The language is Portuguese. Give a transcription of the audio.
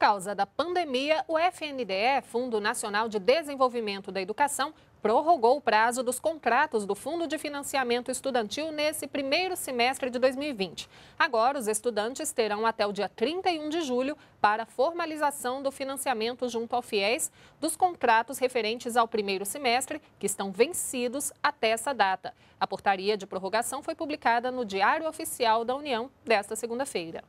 causa da pandemia, o FNDE, Fundo Nacional de Desenvolvimento da Educação, prorrogou o prazo dos contratos do Fundo de Financiamento Estudantil nesse primeiro semestre de 2020. Agora, os estudantes terão até o dia 31 de julho para formalização do financiamento junto ao FIES dos contratos referentes ao primeiro semestre, que estão vencidos até essa data. A portaria de prorrogação foi publicada no Diário Oficial da União desta segunda-feira.